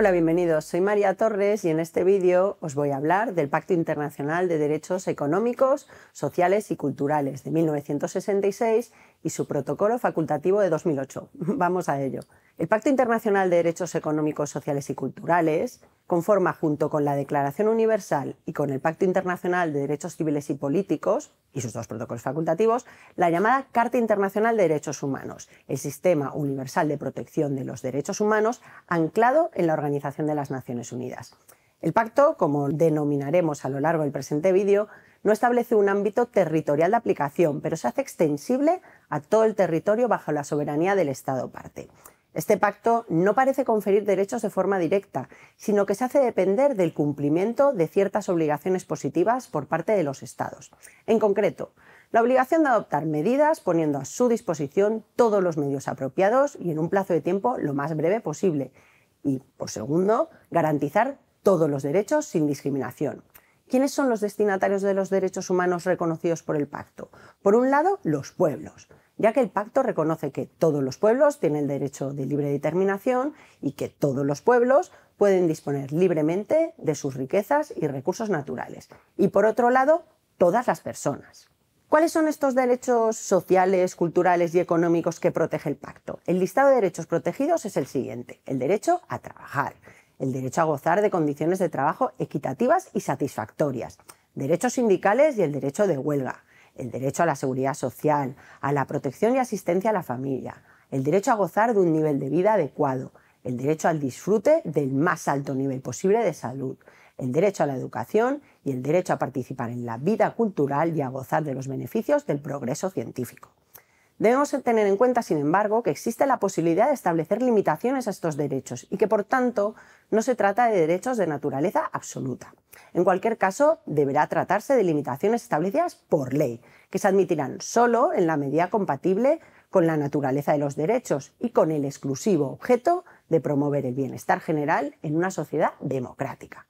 Hola, bienvenidos. Soy María Torres y en este vídeo os voy a hablar del Pacto Internacional de Derechos Económicos, Sociales y Culturales de 1966 y su protocolo facultativo de 2008. Vamos a ello. El Pacto Internacional de Derechos Económicos, Sociales y Culturales conforma, junto con la Declaración Universal y con el Pacto Internacional de Derechos Civiles y Políticos, y sus dos protocolos facultativos, la llamada Carta Internacional de Derechos Humanos, el sistema universal de protección de los derechos humanos anclado en la Organización de las Naciones Unidas. El pacto, como denominaremos a lo largo del presente vídeo, no establece un ámbito territorial de aplicación, pero se hace extensible a todo el territorio bajo la soberanía del Estado parte. Este pacto no parece conferir derechos de forma directa, sino que se hace depender del cumplimiento de ciertas obligaciones positivas por parte de los Estados. En concreto, la obligación de adoptar medidas poniendo a su disposición todos los medios apropiados y en un plazo de tiempo lo más breve posible. Y, por segundo, garantizar todos los derechos sin discriminación. ¿Quiénes son los destinatarios de los derechos humanos reconocidos por el pacto? Por un lado, los pueblos ya que el pacto reconoce que todos los pueblos tienen el derecho de libre determinación y que todos los pueblos pueden disponer libremente de sus riquezas y recursos naturales. Y por otro lado, todas las personas. ¿Cuáles son estos derechos sociales, culturales y económicos que protege el pacto? El listado de derechos protegidos es el siguiente. El derecho a trabajar, el derecho a gozar de condiciones de trabajo equitativas y satisfactorias, derechos sindicales y el derecho de huelga, el derecho a la seguridad social, a la protección y asistencia a la familia, el derecho a gozar de un nivel de vida adecuado, el derecho al disfrute del más alto nivel posible de salud, el derecho a la educación y el derecho a participar en la vida cultural y a gozar de los beneficios del progreso científico. Debemos tener en cuenta, sin embargo, que existe la posibilidad de establecer limitaciones a estos derechos y que, por tanto, no se trata de derechos de naturaleza absoluta. En cualquier caso, deberá tratarse de limitaciones establecidas por ley, que se admitirán solo en la medida compatible con la naturaleza de los derechos y con el exclusivo objeto de promover el bienestar general en una sociedad democrática.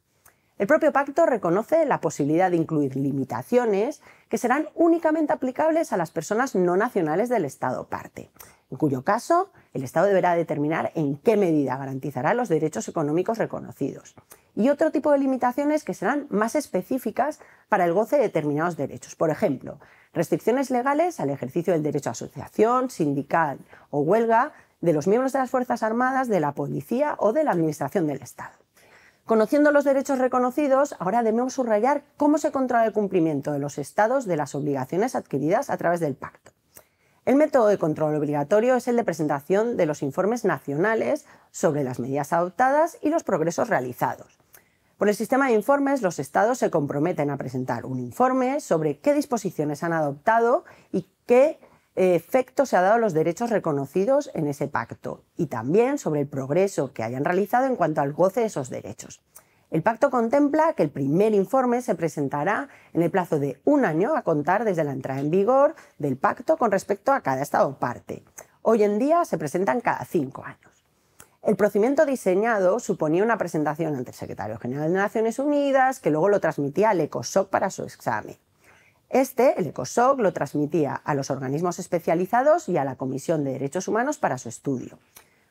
El propio pacto reconoce la posibilidad de incluir limitaciones que serán únicamente aplicables a las personas no nacionales del Estado parte, en cuyo caso el Estado deberá determinar en qué medida garantizará los derechos económicos reconocidos, y otro tipo de limitaciones que serán más específicas para el goce de determinados derechos. Por ejemplo, restricciones legales al ejercicio del derecho a asociación, sindical o huelga de los miembros de las Fuerzas Armadas, de la Policía o de la Administración del Estado. Conociendo los derechos reconocidos, ahora debemos subrayar cómo se controla el cumplimiento de los estados de las obligaciones adquiridas a través del pacto. El método de control obligatorio es el de presentación de los informes nacionales sobre las medidas adoptadas y los progresos realizados. Por el sistema de informes, los estados se comprometen a presentar un informe sobre qué disposiciones han adoptado y qué efecto se ha dado a los derechos reconocidos en ese pacto y también sobre el progreso que hayan realizado en cuanto al goce de esos derechos. El pacto contempla que el primer informe se presentará en el plazo de un año a contar desde la entrada en vigor del pacto con respecto a cada Estado parte. Hoy en día se presentan cada cinco años. El procedimiento diseñado suponía una presentación ante el secretario general de Naciones Unidas, que luego lo transmitía al ECOSOC para su examen. Este, el ECOSOC, lo transmitía a los organismos especializados y a la Comisión de Derechos Humanos para su estudio.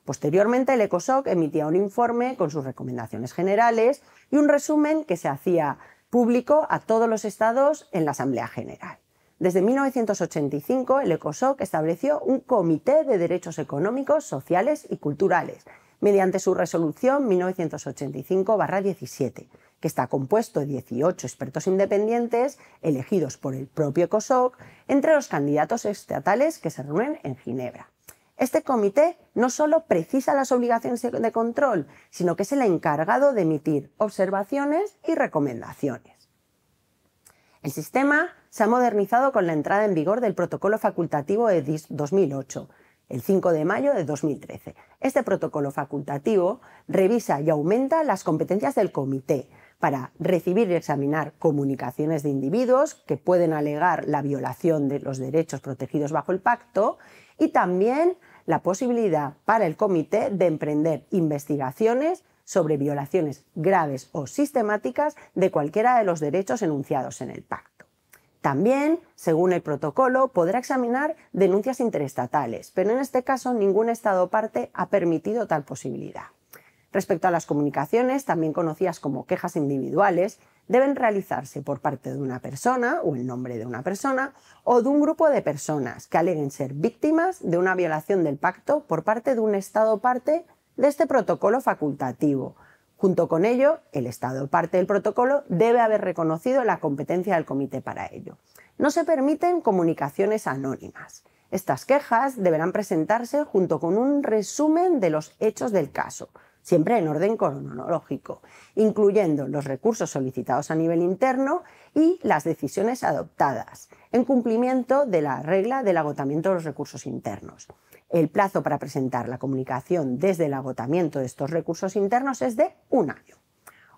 Posteriormente, el ECOSOC emitía un informe con sus recomendaciones generales y un resumen que se hacía público a todos los estados en la Asamblea General. Desde 1985, el ECOSOC estableció un Comité de Derechos Económicos, Sociales y Culturales, mediante su resolución 1985-17 que está compuesto de 18 expertos independientes elegidos por el propio COSOC entre los candidatos estatales que se reúnen en Ginebra. Este comité no solo precisa las obligaciones de control, sino que es el encargado de emitir observaciones y recomendaciones. El sistema se ha modernizado con la entrada en vigor del Protocolo Facultativo de 2008, el 5 de mayo de 2013. Este protocolo facultativo revisa y aumenta las competencias del comité, para recibir y examinar comunicaciones de individuos que pueden alegar la violación de los derechos protegidos bajo el pacto y también la posibilidad para el comité de emprender investigaciones sobre violaciones graves o sistemáticas de cualquiera de los derechos enunciados en el pacto. También, según el protocolo, podrá examinar denuncias interestatales, pero en este caso ningún Estado parte ha permitido tal posibilidad. Respecto a las comunicaciones, también conocidas como quejas individuales, deben realizarse por parte de una persona o el nombre de una persona o de un grupo de personas que aleguen ser víctimas de una violación del pacto por parte de un Estado parte de este protocolo facultativo. Junto con ello, el Estado parte del protocolo debe haber reconocido la competencia del comité para ello. No se permiten comunicaciones anónimas. Estas quejas deberán presentarse junto con un resumen de los hechos del caso, siempre en orden cronológico, incluyendo los recursos solicitados a nivel interno y las decisiones adoptadas, en cumplimiento de la regla del agotamiento de los recursos internos. El plazo para presentar la comunicación desde el agotamiento de estos recursos internos es de un año.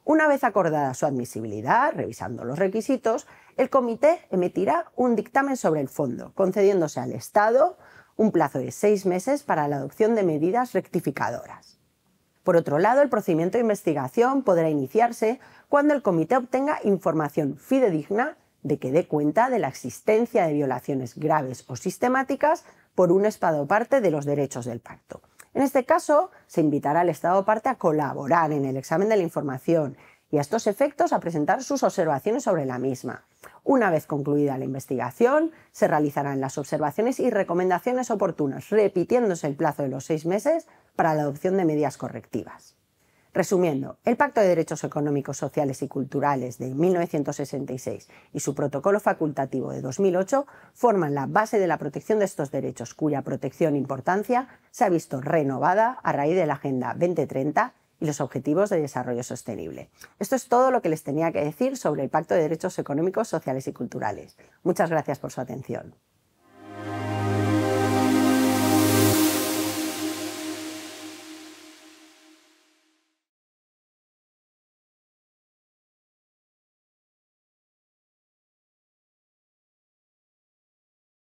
Una vez acordada su admisibilidad, revisando los requisitos, el comité emitirá un dictamen sobre el fondo, concediéndose al Estado un plazo de seis meses para la adopción de medidas rectificadoras. Por otro lado, el procedimiento de investigación podrá iniciarse cuando el comité obtenga información fidedigna de que dé cuenta de la existencia de violaciones graves o sistemáticas por un Estado parte de los derechos del pacto. En este caso, se invitará al Estado parte a colaborar en el examen de la información y a estos efectos a presentar sus observaciones sobre la misma. Una vez concluida la investigación, se realizarán las observaciones y recomendaciones oportunas, repitiéndose el plazo de los seis meses para la adopción de medidas correctivas. Resumiendo, el Pacto de Derechos Económicos, Sociales y Culturales de 1966 y su protocolo facultativo de 2008 forman la base de la protección de estos derechos, cuya protección e importancia se ha visto renovada a raíz de la Agenda 2030 y los Objetivos de Desarrollo Sostenible. Esto es todo lo que les tenía que decir sobre el Pacto de Derechos Económicos, Sociales y Culturales. Muchas gracias por su atención.